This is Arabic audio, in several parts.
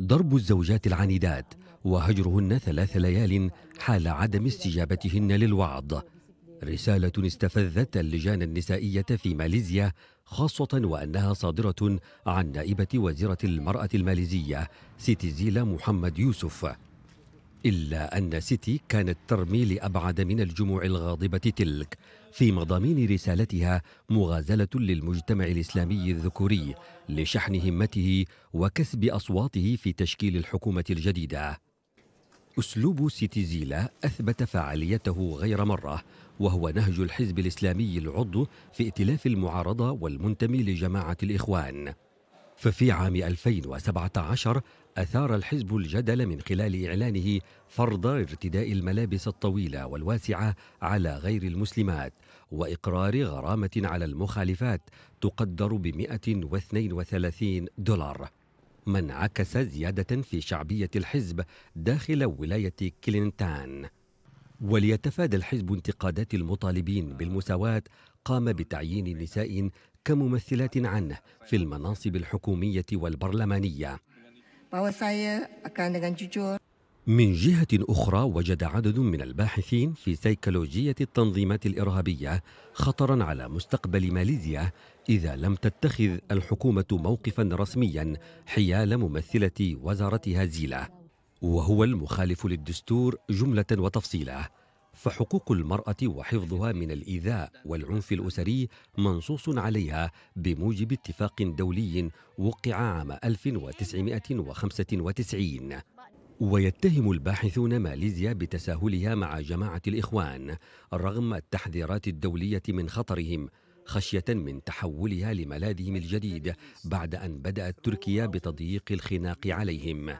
ضرب الزوجات العنيدات وهجرهن ثلاث ليال حال عدم استجابتهن للوعظ رسالة استفزت اللجان النسائية في ماليزيا خاصة وأنها صادرة عن نائبة وزيرة المرأة الماليزية زيلا محمد يوسف إلا أن سيتي كانت ترمي لأبعد من الجموع الغاضبة تلك في مضامين رسالتها مغازلة للمجتمع الإسلامي الذكوري لشحن همته وكسب أصواته في تشكيل الحكومة الجديدة أسلوب سيتيزيلا أثبت فعاليته غير مرة وهو نهج الحزب الإسلامي العضو في ائتلاف المعارضة والمنتمي لجماعة الإخوان ففي عام 2017 أثار الحزب الجدل من خلال إعلانه فرض ارتداء الملابس الطويلة والواسعة على غير المسلمات وإقرار غرامة على المخالفات تقدر ب 132 دولار ما انعكس زيادة في شعبية الحزب داخل ولاية كلينتان وليتفادى الحزب انتقادات المطالبين بالمساواة قام بتعيين نساء كممثلات عنه في المناصب الحكومية والبرلمانية saya akan dengan jujur من جهة أخرى وجد عدد من الباحثين في سيكولوجية التنظيمات الإرهابية خطرا على مستقبل ماليزيا إذا لم تتخذ الحكومة موقفا رسميا حيال ممثلة وزارتها زيلة وهو المخالف للدستور جملة وتفصيلا فحقوق المرأة وحفظها من الإيذاء والعنف الأسري منصوص عليها بموجب اتفاق دولي وقع عام 1995 ويتهم الباحثون ماليزيا بتساهلها مع جماعة الإخوان رغم التحذيرات الدولية من خطرهم خشية من تحولها لملاذهم الجديد بعد أن بدأت تركيا بتضييق الخناق عليهم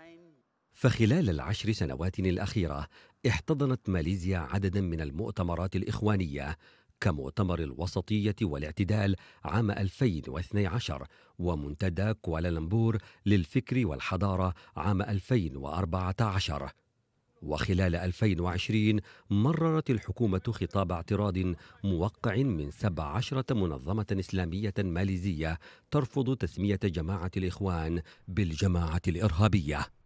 فخلال العشر سنوات الأخيرة احتضنت ماليزيا عددا من المؤتمرات الإخوانية كمؤتمر الوسطية والاعتدال عام 2012 ومنتدى كوالالمبور للفكر والحضارة عام 2014 وخلال 2020 مررت الحكومة خطاب اعتراض موقع من 17 منظمة إسلامية ماليزية ترفض تسمية جماعة الإخوان بالجماعة الإرهابية